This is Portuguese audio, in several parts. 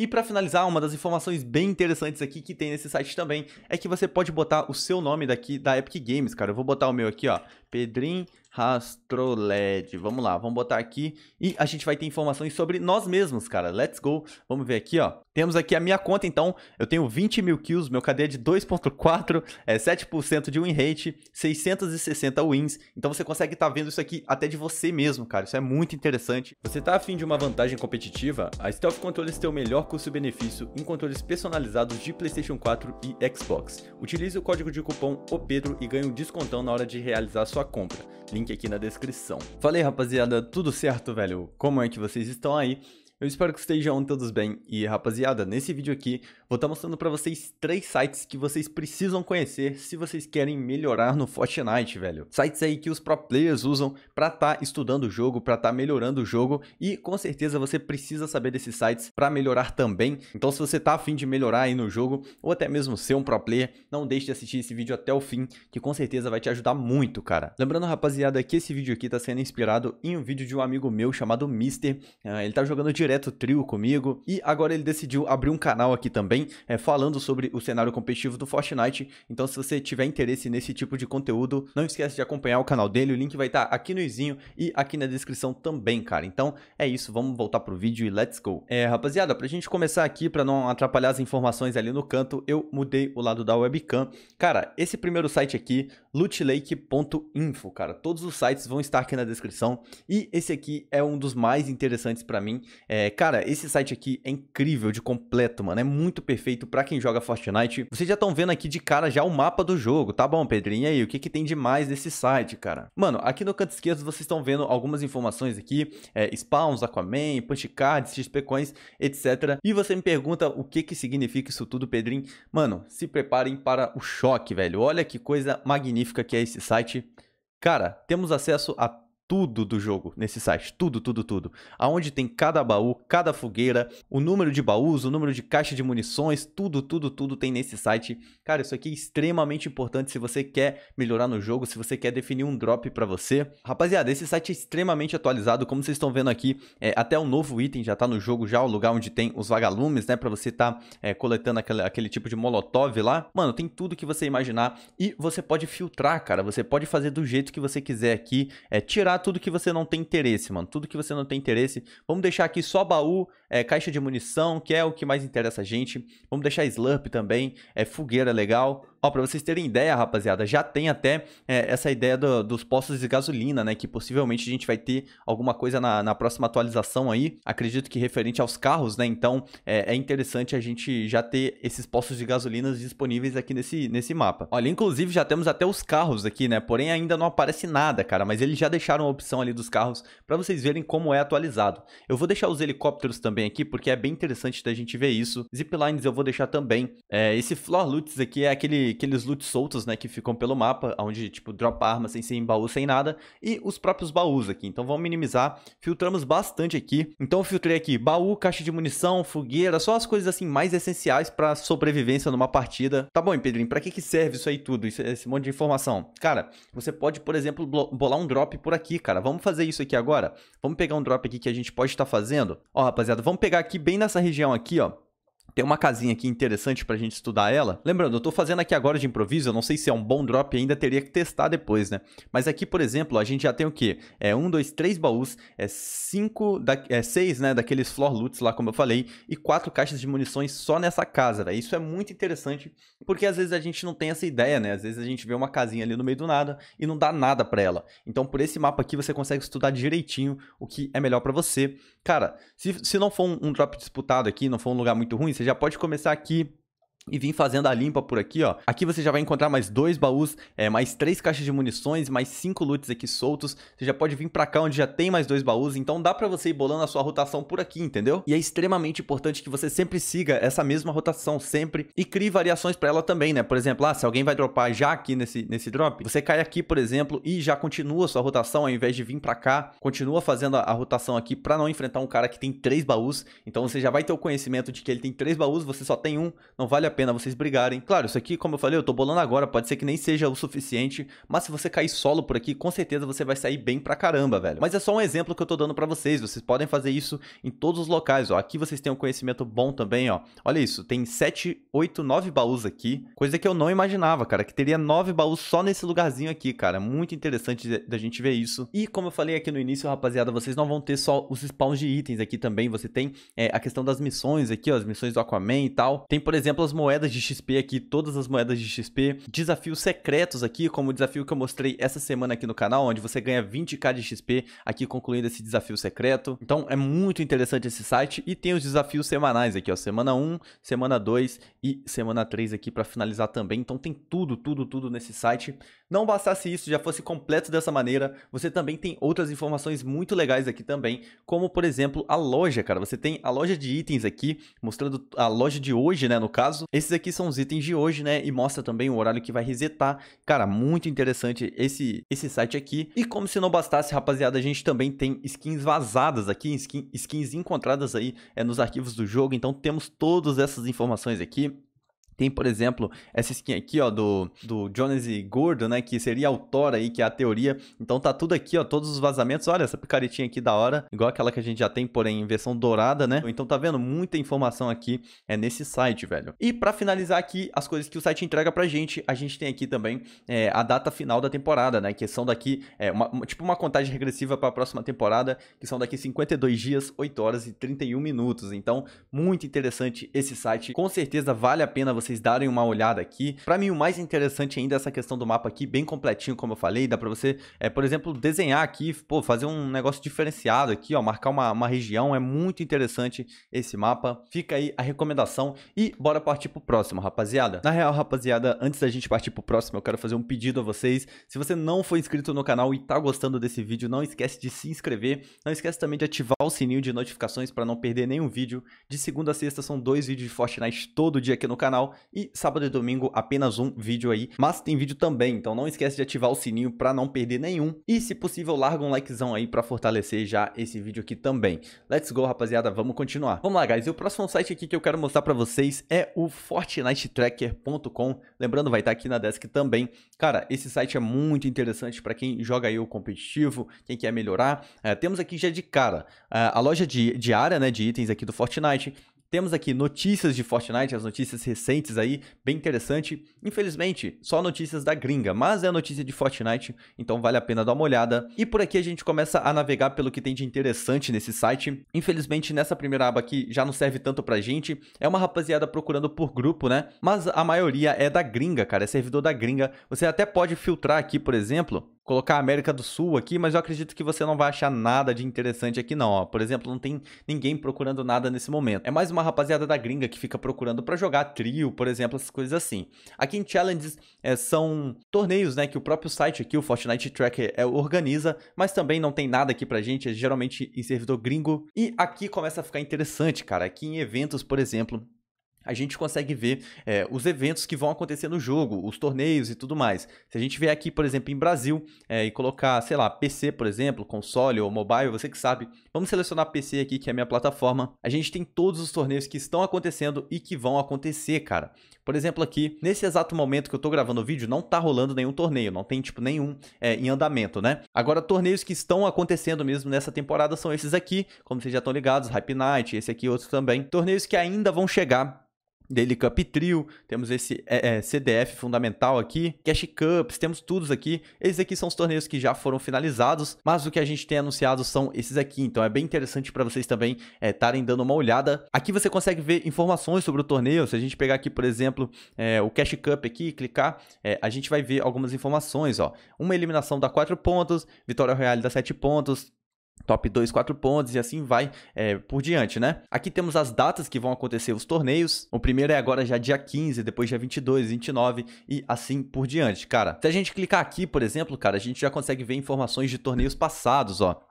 E para finalizar, uma das informações bem interessantes aqui que tem nesse site também é que você pode botar o seu nome daqui da Epic Games, cara. Eu vou botar o meu aqui, ó. Pedrinho Rastroled. Vamos lá, vamos botar aqui e a gente vai ter informações sobre nós mesmos, cara. Let's go. Vamos ver aqui, ó. Temos aqui a minha conta, então. Eu tenho 20 mil kills, meu KD é de 2.4, é 7% de win rate, 660 wins. Então você consegue estar tá vendo isso aqui até de você mesmo, cara. Isso é muito interessante. Você tá afim de uma vantagem competitiva? A Stealth Controllers tem o melhor custo-benefício em controles personalizados de PlayStation 4 e Xbox. Utilize o código de cupom OPEDRO e ganhe um descontão na hora de realizar sua sua compra. Link aqui na descrição. Falei, rapaziada, tudo certo, velho? Como é que vocês estão aí? Eu espero que estejam todos bem e rapaziada, nesse vídeo aqui vou estar tá mostrando para vocês três sites que vocês precisam conhecer se vocês querem melhorar no Fortnite, velho. Sites aí que os pro players usam para estar tá estudando o jogo, para estar tá melhorando o jogo e com certeza você precisa saber desses sites para melhorar também. Então se você tá afim de melhorar aí no jogo ou até mesmo ser um pro player, não deixe de assistir esse vídeo até o fim que com certeza vai te ajudar muito, cara. Lembrando rapaziada que esse vídeo aqui tá sendo inspirado em um vídeo de um amigo meu chamado Mister, ah, ele tá jogando direto direto trio comigo e agora ele decidiu abrir um canal aqui também é, falando sobre o cenário competitivo do Fortnite. Então se você tiver interesse nesse tipo de conteúdo, não esquece de acompanhar o canal dele, o link vai estar tá aqui no izinho e aqui na descrição também, cara. Então é isso, vamos voltar pro vídeo e let's go. É, rapaziada, pra gente começar aqui, pra não atrapalhar as informações ali no canto, eu mudei o lado da webcam. Cara, esse primeiro site aqui, lootlake.info, cara, todos os sites vão estar aqui na descrição e esse aqui é um dos mais interessantes pra mim, é, é, cara, esse site aqui é incrível de completo, mano. É muito perfeito para quem joga Fortnite. Vocês já estão vendo aqui de cara já o mapa do jogo. Tá bom, Pedrinho, e aí? O que, que tem de mais nesse site, cara? Mano, aqui no canto esquerdo vocês estão vendo algumas informações aqui. É, spawns, Aquaman, punch cards, XP coins, etc. E você me pergunta o que, que significa isso tudo, Pedrinho. Mano, se preparem para o choque, velho. Olha que coisa magnífica que é esse site. Cara, temos acesso a tudo do jogo nesse site. Tudo, tudo, tudo. Aonde tem cada baú, cada fogueira, o número de baús, o número de caixa de munições, tudo, tudo, tudo tem nesse site. Cara, isso aqui é extremamente importante se você quer melhorar no jogo, se você quer definir um drop para você. Rapaziada, esse site é extremamente atualizado, como vocês estão vendo aqui, é, até o um novo item já tá no jogo, já é o lugar onde tem os vagalumes, né, para você tá é, coletando aquele, aquele tipo de molotov lá. Mano, tem tudo que você imaginar e você pode filtrar, cara, você pode fazer do jeito que você quiser aqui, é, tirar tudo que você não tem interesse, mano. Tudo que você não tem interesse. Vamos deixar aqui só baú, é, caixa de munição, que é o que mais interessa a gente. Vamos deixar slurp também, é fogueira legal. Ó, pra vocês terem ideia, rapaziada, já tem até é, essa ideia do, dos postos de gasolina, né? Que possivelmente a gente vai ter alguma coisa na, na próxima atualização aí. Acredito que referente aos carros, né? Então é, é, interessante a gente já ter esses postos de gasolina disponíveis aqui nesse, nesse mapa. Olha, inclusive já temos até os carros aqui, né? Porém ainda não aparece nada, cara. Mas eles já deixaram a opção ali dos carros para vocês verem como é atualizado. Eu vou deixar os helicópteros também aqui, porque é bem interessante da gente ver isso. Ziplines eu vou deixar também. É, esse Floor Lutz aqui é aquele aqueles loot soltos, né, que ficam pelo mapa, onde, tipo, dropa arma sem ser em baú, sem nada, e os próprios baús aqui. Então vamos minimizar, filtramos bastante aqui. Então eu filtrei aqui baú, caixa de munição, fogueira, só as coisas assim mais essenciais para sobrevivência numa partida. Tá bom, Pedrinho, para que que serve isso aí tudo, esse monte de informação? Cara, você pode, por exemplo, bolar um drop por aqui, cara. Vamos fazer isso aqui agora? Vamos pegar um drop aqui que a gente pode estar tá fazendo? Ó, rapaziada, vamos pegar aqui bem nessa região aqui, ó. Tem uma casinha aqui interessante pra gente estudar ela. Lembrando, eu tô fazendo aqui agora de improviso, eu não sei se é um bom drop ainda, teria que testar depois, né? Mas aqui, por exemplo, a gente já tem o quê? É um, dois, três baús, é cinco, da, é seis, né, daqueles floor loots lá, como eu falei, e quatro caixas de munições só nessa casa, né? Isso é muito interessante, porque às vezes a gente não tem essa ideia, né? Às vezes a gente vê uma casinha ali no meio do nada e não dá nada pra ela. Então, por esse mapa aqui, você consegue estudar direitinho o que é melhor pra você. Cara, se, se não for um, um drop disputado aqui, não for um lugar muito ruim, você já pode começar aqui e vim fazendo a limpa por aqui, ó. Aqui você já vai encontrar mais dois baús, é, mais três caixas de munições, mais cinco loots aqui soltos. Você já pode vir pra cá onde já tem mais dois baús, então dá pra você ir bolando a sua rotação por aqui, entendeu? E é extremamente importante que você sempre siga essa mesma rotação, sempre, e crie variações pra ela também, né? Por exemplo, ah, se alguém vai dropar já aqui nesse, nesse drop, você cai aqui, por exemplo, e já continua a sua rotação, ao invés de vir pra cá, continua fazendo a, a rotação aqui pra não enfrentar um cara que tem três baús, então você já vai ter o conhecimento de que ele tem três baús, você só tem um, não vale a pena pena vocês brigarem. Claro, isso aqui, como eu falei, eu tô bolando agora, pode ser que nem seja o suficiente, mas se você cair solo por aqui, com certeza você vai sair bem pra caramba, velho. Mas é só um exemplo que eu tô dando pra vocês, vocês podem fazer isso em todos os locais, ó. Aqui vocês têm um conhecimento bom também, ó. Olha isso, tem 7, 8, 9 baús aqui, coisa que eu não imaginava, cara, que teria 9 baús só nesse lugarzinho aqui, cara. Muito interessante da gente ver isso. E como eu falei aqui no início, rapaziada, vocês não vão ter só os spawns de itens aqui também, você tem é, a questão das missões aqui, ó, as missões do Aquaman e tal. Tem, por exemplo, as moedas de XP aqui, todas as moedas de XP, desafios secretos aqui, como o desafio que eu mostrei essa semana aqui no canal, onde você ganha 20k de XP aqui concluindo esse desafio secreto. Então é muito interessante esse site e tem os desafios semanais aqui, ó, semana 1, semana 2 e semana 3 aqui para finalizar também. Então tem tudo, tudo, tudo nesse site. Não bastasse isso, já fosse completo dessa maneira, você também tem outras informações muito legais aqui também, como por exemplo a loja, cara. Você tem a loja de itens aqui, mostrando a loja de hoje, né, no caso, esses aqui são os itens de hoje, né? E mostra também o horário que vai resetar. Cara, muito interessante esse, esse site aqui. E como se não bastasse, rapaziada, a gente também tem skins vazadas aqui, skin, skins encontradas aí é, nos arquivos do jogo. Então temos todas essas informações aqui. Tem, por exemplo, essa skin aqui, ó, do, do Jones e Gordo, né, que seria o autora aí, que é a teoria. Então tá tudo aqui, ó, todos os vazamentos. Olha, essa picaretinha aqui da hora, igual aquela que a gente já tem, porém em versão dourada, né? Então tá vendo? Muita informação aqui é nesse site, velho. E pra finalizar aqui, as coisas que o site entrega pra gente, a gente tem aqui também é, a data final da temporada, né, que são daqui, é, uma, tipo uma contagem regressiva pra próxima temporada, que são daqui 52 dias, 8 horas e 31 minutos. Então, muito interessante esse site. Com certeza vale a pena você vocês darem uma olhada aqui. Para mim, o mais interessante ainda é essa questão do mapa aqui, bem completinho, como eu falei. Dá para você, é, por exemplo, desenhar aqui, pô, fazer um negócio diferenciado aqui, ó, marcar uma, uma região. É muito interessante esse mapa. Fica aí a recomendação e bora partir pro próximo, rapaziada. Na real, rapaziada, antes da gente partir pro próximo, eu quero fazer um pedido a vocês. Se você não foi inscrito no canal e tá gostando desse vídeo, não esquece de se inscrever. Não esquece também de ativar o sininho de notificações para não perder nenhum vídeo. De segunda a sexta são dois vídeos de Fortnite todo dia aqui no canal e sábado e domingo apenas um vídeo aí, mas tem vídeo também, então não esquece de ativar o sininho para não perder nenhum e se possível larga um likezão aí para fortalecer já esse vídeo aqui também. Let's go rapaziada, vamos continuar. Vamos lá guys, e o próximo site aqui que eu quero mostrar para vocês é o fortnitetracker.com, lembrando vai estar tá aqui na desk também. Cara, esse site é muito interessante para quem joga aí o competitivo, quem quer melhorar. É, temos aqui já de cara é, a loja de, diária né, de itens aqui do Fortnite, temos aqui notícias de Fortnite, as notícias recentes aí, bem interessante. Infelizmente, só notícias da gringa, mas é notícia de Fortnite, então vale a pena dar uma olhada. E por aqui a gente começa a navegar pelo que tem de interessante nesse site. Infelizmente, nessa primeira aba aqui já não serve tanto pra gente. É uma rapaziada procurando por grupo, né? Mas a maioria é da gringa, cara, é servidor da gringa. Você até pode filtrar aqui, por exemplo, colocar a América do Sul aqui, mas eu acredito que você não vai achar nada de interessante aqui não, ó. Por exemplo, não tem ninguém procurando nada nesse momento. É mais uma rapaziada da gringa que fica procurando para jogar trio, por exemplo, essas coisas assim. Aqui em Challenges é, são torneios, né, que o próprio site aqui, o Fortnite Tracker, é, organiza, mas também não tem nada aqui pra gente, é geralmente em servidor gringo. E aqui começa a ficar interessante, cara. Aqui em eventos, por exemplo, a gente consegue ver é, os eventos que vão acontecer no jogo, os torneios e tudo mais. Se a gente vier aqui, por exemplo, em Brasil é, e colocar, sei lá, PC, por exemplo, console ou mobile, você que sabe, vamos selecionar PC aqui, que é a minha plataforma. A gente tem todos os torneios que estão acontecendo e que vão acontecer, cara. Por exemplo, aqui, nesse exato momento que eu tô gravando o vídeo, não tá rolando nenhum torneio, não tem tipo nenhum é, em andamento, né? Agora, torneios que estão acontecendo mesmo nessa temporada são esses aqui, como vocês já estão ligados, Hype Knight, esse aqui outros também. Torneios que ainda vão chegar Daily Cup Trio, temos esse é, é, CDF fundamental aqui, Cash Cups, temos todos aqui. Esses aqui são os torneios que já foram finalizados, mas o que a gente tem anunciado são esses aqui, então é bem interessante para vocês também estarem é, dando uma olhada. Aqui você consegue ver informações sobre o torneio, se a gente pegar aqui, por exemplo, é, o Cash Cup aqui e clicar, é, a gente vai ver algumas informações, ó. Uma eliminação dá 4 pontos, Vitória Real dá 7 pontos, top 2, 4 pontos e assim vai é, por diante, né? Aqui temos as datas que vão acontecer os torneios. O primeiro é agora já dia 15, depois dia 22, 29 e assim por diante, cara. Se a gente clicar aqui, por exemplo, cara, a gente já consegue ver informações de torneios passados, ó.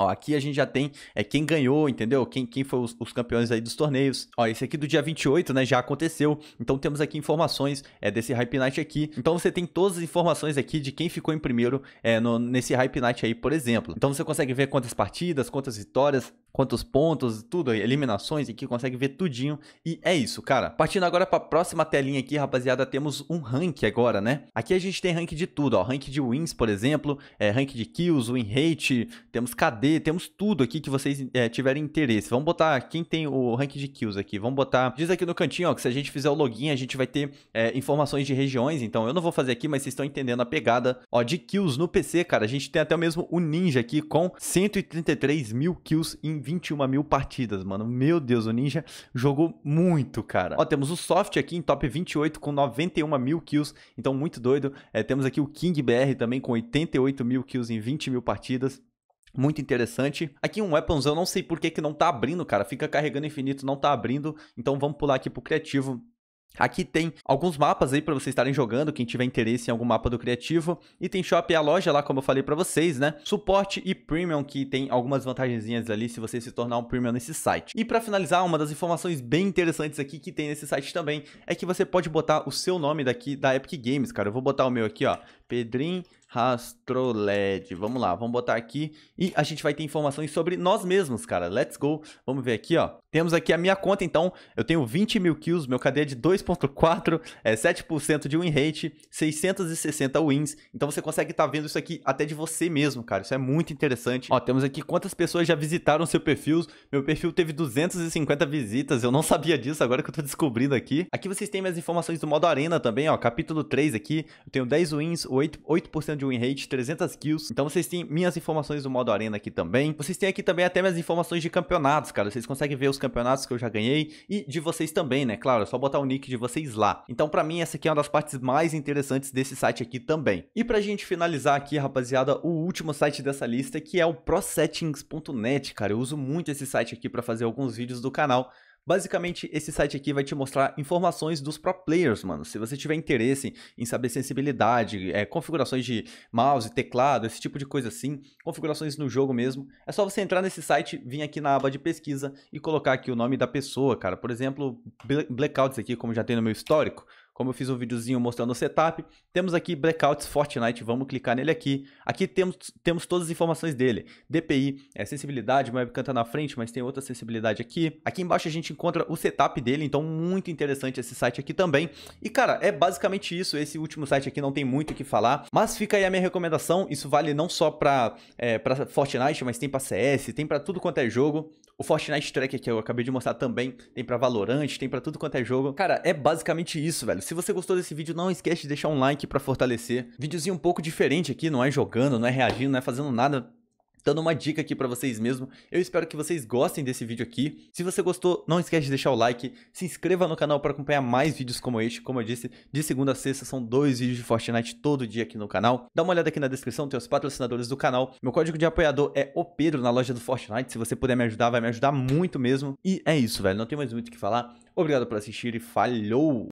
Ó, aqui a gente já tem é, quem ganhou, entendeu? Quem, quem foi os, os, campeões aí dos torneios. Ó, esse aqui do dia 28, né, já aconteceu. Então temos aqui informações é, desse Hype Night aqui. Então você tem todas as informações aqui de quem ficou em primeiro é, no, nesse Hype Night aí, por exemplo. Então você consegue ver quantas partidas, quantas vitórias, quantos pontos, tudo, eliminações aqui, consegue ver tudinho. E é isso, cara. Partindo agora para a próxima telinha aqui, rapaziada, temos um rank agora, né? Aqui a gente tem rank de tudo, ó, rank de wins, por exemplo, é, rank de kills, win rate, temos KD, temos tudo aqui que vocês é, tiverem interesse. Vamos botar quem tem o rank de kills aqui, vamos botar, diz aqui no cantinho, ó, que se a gente fizer o login, a gente vai ter é, informações de regiões, então eu não vou fazer aqui, mas vocês estão entendendo a pegada, ó, de kills no PC, cara, a gente tem até mesmo o Ninja aqui com 133 mil kills em 21 mil partidas, mano. Meu Deus, o Ninja jogou muito, cara. Ó, temos o Soft aqui em top 28 com 91 mil kills, então muito doido. É, temos aqui o King BR também com 88 mil kills em 20 mil partidas. Muito interessante. Aqui um Weapons, eu não sei por que, que não tá abrindo, cara. Fica carregando infinito, não tá abrindo. Então vamos pular aqui pro criativo. Aqui tem alguns mapas aí para vocês estarem jogando, quem tiver interesse em algum mapa do criativo. Item Shop é a loja lá, como eu falei para vocês, né? Suporte e Premium, que tem algumas vantagenzinhas ali se você se tornar um Premium nesse site. E para finalizar, uma das informações bem interessantes aqui que tem nesse site também é que você pode botar o seu nome daqui da Epic Games, cara. Eu vou botar o meu aqui, ó, Pedrinho Rastroled. Vamos lá, vamos botar aqui e a gente vai ter informações sobre nós mesmos, cara. Let's go. Vamos ver aqui, ó. Temos aqui a minha conta, então. Eu tenho 20 mil kills, meu KD é de 2.4, é 7% de win rate, 660 wins. Então você consegue estar tá vendo isso aqui até de você mesmo, cara. Isso é muito interessante. Ó, temos aqui quantas pessoas já visitaram seu perfil. Meu perfil teve 250 visitas. Eu não sabia disso, agora que eu tô descobrindo aqui. Aqui vocês têm minhas informações do modo arena também, ó. Capítulo 3 aqui. Eu tenho 10 wins, 8%, 8 de win rate, 300 kills. Então vocês têm minhas informações do modo arena aqui também. Vocês têm aqui também até minhas informações de campeonatos, cara. Vocês conseguem ver os campeonatos que eu já ganhei e de vocês também, né? Claro, é só botar o nick de vocês lá. Então pra mim essa aqui é uma das partes mais interessantes desse site aqui também. E pra gente finalizar aqui, rapaziada, o último site dessa lista que é o prosettings.net, cara. Eu uso muito esse site aqui pra fazer alguns vídeos do canal. Basicamente, esse site aqui vai te mostrar informações dos pro players, mano. Se você tiver interesse em saber sensibilidade, é, configurações de mouse, teclado, esse tipo de coisa assim, configurações no jogo mesmo, é só você entrar nesse site, vir aqui na aba de pesquisa e colocar aqui o nome da pessoa, cara. Por exemplo, blackouts aqui, como já tem no meu histórico, como eu fiz um videozinho mostrando o setup, temos aqui Blackouts Fortnite, vamos clicar nele aqui. Aqui temos, temos todas as informações dele. DPI, é sensibilidade, o webcam tá na frente, mas tem outra sensibilidade aqui. Aqui embaixo a gente encontra o setup dele, então muito interessante esse site aqui também. E cara, é basicamente isso, esse último site aqui não tem muito o que falar, mas fica aí a minha recomendação, isso vale não só para é, pra Fortnite, mas tem para CS, tem para tudo quanto é jogo. O Fortnite Track que eu acabei de mostrar também tem para Valorant, tem para tudo quanto é jogo. Cara, é basicamente isso, velho. Se você gostou desse vídeo, não esquece de deixar um like para fortalecer. Videozinho um pouco diferente aqui, não é jogando, não é reagindo, não é fazendo nada dando uma dica aqui para vocês mesmo. Eu espero que vocês gostem desse vídeo aqui. Se você gostou, não esquece de deixar o like, se inscreva no canal para acompanhar mais vídeos como este. Como eu disse, de segunda a sexta são dois vídeos de Fortnite todo dia aqui no canal. Dá uma olhada aqui na descrição, tem os patrocinadores do canal. Meu código de apoiador é o Pedro na loja do Fortnite. Se você puder me ajudar, vai me ajudar muito mesmo. E é isso, velho. Não tem mais muito o que falar. Obrigado por assistir e falhou!